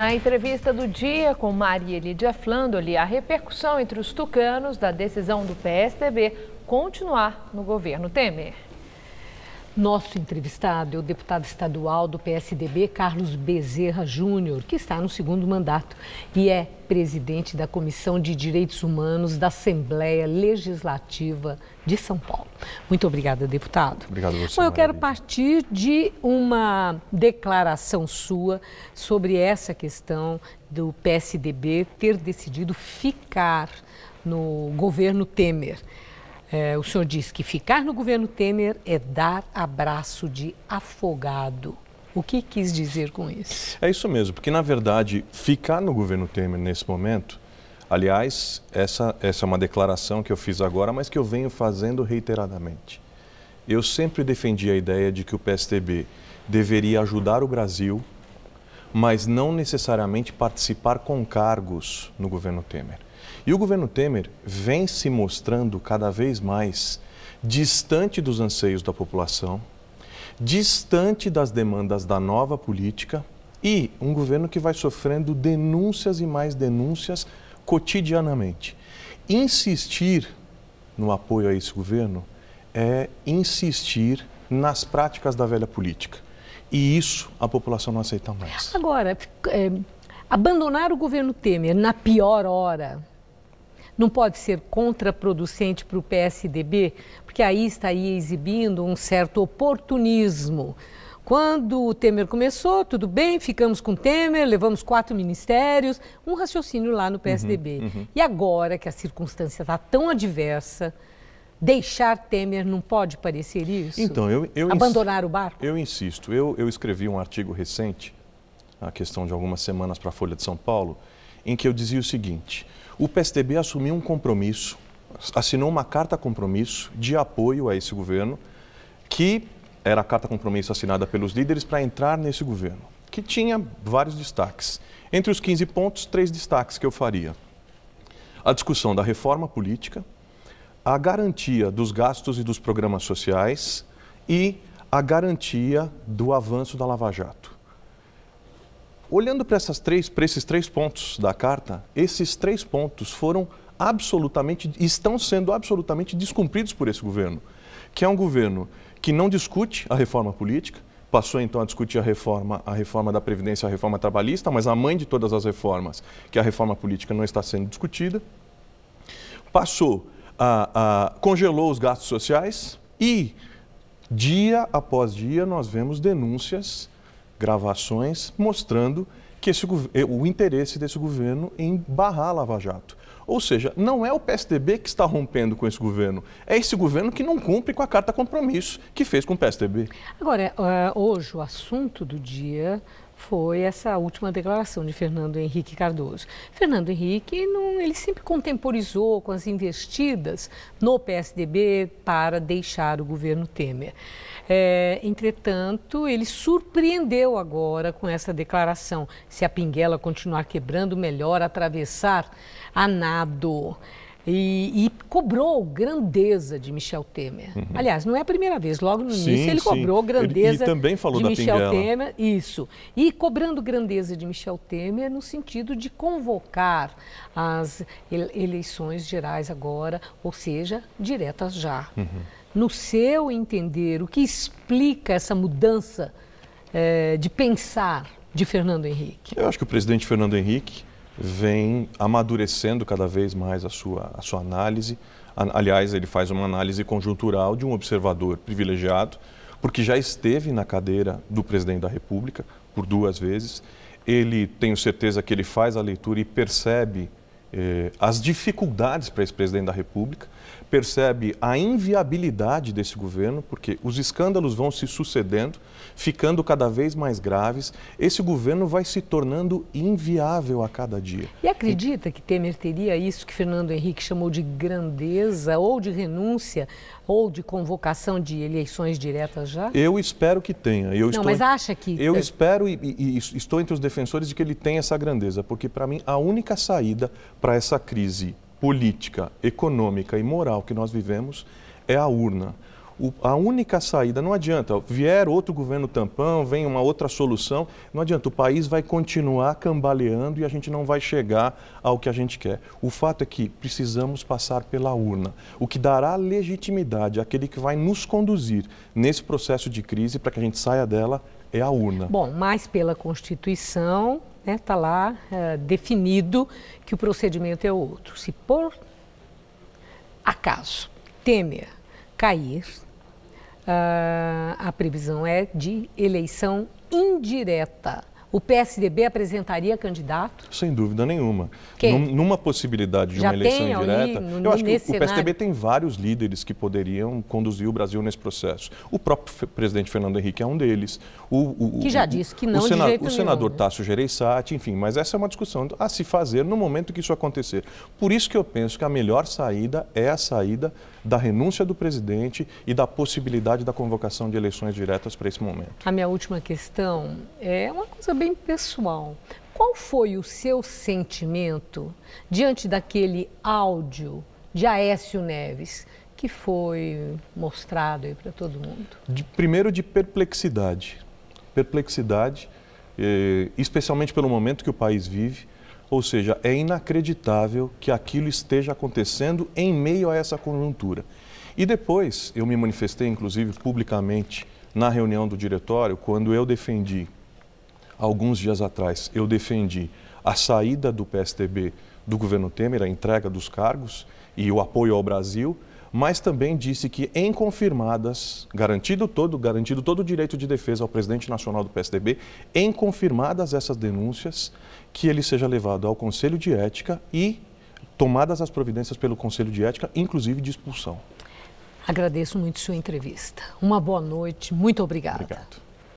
Na entrevista do dia com Maria Elidia Flandoli, a repercussão entre os tucanos da decisão do PSDB continuar no governo Temer. Nosso entrevistado é o deputado estadual do PSDB, Carlos Bezerra Júnior, que está no segundo mandato e é presidente da Comissão de Direitos Humanos da Assembleia Legislativa de São Paulo. Muito obrigada, deputado. Obrigado a você. Bom, eu quero partir de uma declaração sua sobre essa questão do PSDB ter decidido ficar no governo Temer. É, o senhor diz que ficar no governo Temer é dar abraço de afogado. O que quis dizer com isso? É isso mesmo, porque na verdade ficar no governo Temer nesse momento, aliás, essa, essa é uma declaração que eu fiz agora, mas que eu venho fazendo reiteradamente. Eu sempre defendi a ideia de que o PSTB deveria ajudar o Brasil, mas não necessariamente participar com cargos no governo Temer. E o governo Temer vem se mostrando cada vez mais distante dos anseios da população, distante das demandas da nova política e um governo que vai sofrendo denúncias e mais denúncias cotidianamente. Insistir no apoio a esse governo é insistir nas práticas da velha política. E isso a população não aceita mais. Agora, é, abandonar o governo Temer na pior hora, não pode ser contraproducente para o PSDB, porque aí estaria exibindo um certo oportunismo. Quando o Temer começou, tudo bem, ficamos com o Temer, levamos quatro ministérios, um raciocínio lá no PSDB. Uhum, uhum. E agora que a circunstância está tão adversa, deixar Temer não pode parecer isso? Então, eu, eu Abandonar o barco? Eu insisto. Eu, eu escrevi um artigo recente, a questão de algumas semanas, para a Folha de São Paulo, em que eu dizia o seguinte: o PSDB assumiu um compromisso, assinou uma carta compromisso de apoio a esse governo, que era a carta compromisso assinada pelos líderes para entrar nesse governo, que tinha vários destaques. Entre os 15 pontos, três destaques que eu faria: a discussão da reforma política, a garantia dos gastos e dos programas sociais e a garantia do avanço da Lava Jato. Olhando para, essas três, para esses três pontos da carta, esses três pontos foram absolutamente, estão sendo absolutamente descumpridos por esse governo, que é um governo que não discute a reforma política, passou então a discutir a reforma, a reforma da Previdência, a reforma trabalhista, mas a mãe de todas as reformas, que é a reforma política, não está sendo discutida. Passou, a, a, congelou os gastos sociais e, dia após dia, nós vemos denúncias gravações mostrando que esse, eh, o interesse desse governo em barrar a Lava Jato. Ou seja, não é o PSDB que está rompendo com esse governo, é esse governo que não cumpre com a carta compromisso que fez com o PSDB. Agora, eh, hoje o assunto do dia foi essa última declaração de Fernando Henrique Cardoso. Fernando Henrique, não, ele sempre contemporizou com as investidas no PSDB para deixar o governo Temer. É, entretanto, ele surpreendeu agora com essa declaração. Se a pinguela continuar quebrando, melhor atravessar a nado. E, e cobrou grandeza de Michel Temer. Uhum. Aliás, não é a primeira vez, logo no início sim, ele cobrou grandeza ele, também falou de da Michel Pinguela. Temer. Isso. E cobrando grandeza de Michel Temer no sentido de convocar as eleições gerais agora, ou seja, diretas já. Uhum. No seu entender, o que explica essa mudança é, de pensar de Fernando Henrique? Eu acho que o presidente Fernando Henrique vem amadurecendo cada vez mais a sua, a sua análise. Aliás, ele faz uma análise conjuntural de um observador privilegiado, porque já esteve na cadeira do presidente da República por duas vezes. Ele, tenho certeza que ele faz a leitura e percebe eh, as dificuldades para esse presidente da República, percebe a inviabilidade desse governo, porque os escândalos vão se sucedendo, ficando cada vez mais graves. Esse governo vai se tornando inviável a cada dia. E acredita que Temer teria isso que Fernando Henrique chamou de grandeza, ou de renúncia, ou de convocação de eleições diretas já? Eu espero que tenha. Eu Não, mas acha que. Eu espero e, e, e estou entre os defensores de que ele tenha essa grandeza, porque para mim a única saída para essa crise política, econômica e moral que nós vivemos é a urna. O, a única saída, não adianta, vier outro governo tampão, vem uma outra solução, não adianta, o país vai continuar cambaleando e a gente não vai chegar ao que a gente quer. O fato é que precisamos passar pela urna, o que dará legitimidade àquele que vai nos conduzir nesse processo de crise para que a gente saia dela é a urna. Bom, mas pela Constituição, está né, tá lá é, definido que o procedimento é outro. Se por acaso Temer cair, uh, a previsão é de eleição indireta o PSDB apresentaria candidato? Sem dúvida nenhuma. Quem? Numa possibilidade de Já uma eleição tem, indireta, no, eu acho que o cenário. PSDB tem vários líderes que poderiam conduzir o Brasil nesse processo. O próprio presidente Fernando Henrique é um deles. O, o que já disse que não o, sena, o senador nenhum, né? Gereissati, enfim, mas essa é uma discussão a se fazer no momento que isso acontecer. Por isso que eu penso que a melhor saída é a saída da renúncia do presidente e da possibilidade da convocação de eleições diretas para esse momento. A minha última questão é uma coisa bem pessoal. Qual foi o seu sentimento diante daquele áudio de Aécio Neves que foi mostrado aí para todo mundo? De, primeiro de perplexidade, perplexidade, eh, especialmente pelo momento que o país vive. Ou seja, é inacreditável que aquilo esteja acontecendo em meio a essa conjuntura. E depois eu me manifestei, inclusive publicamente, na reunião do diretório, quando eu defendi alguns dias atrás, eu defendi a saída do PSDB do governo Temer, a entrega dos cargos e o apoio ao Brasil, mas também disse que, em confirmadas, garantido todo, garantido todo o direito de defesa ao presidente nacional do PSDB, em confirmadas essas denúncias, que ele seja levado ao Conselho de Ética e tomadas as providências pelo Conselho de Ética, inclusive de expulsão. Agradeço muito sua entrevista. Uma boa noite. Muito obrigada. Obrigado.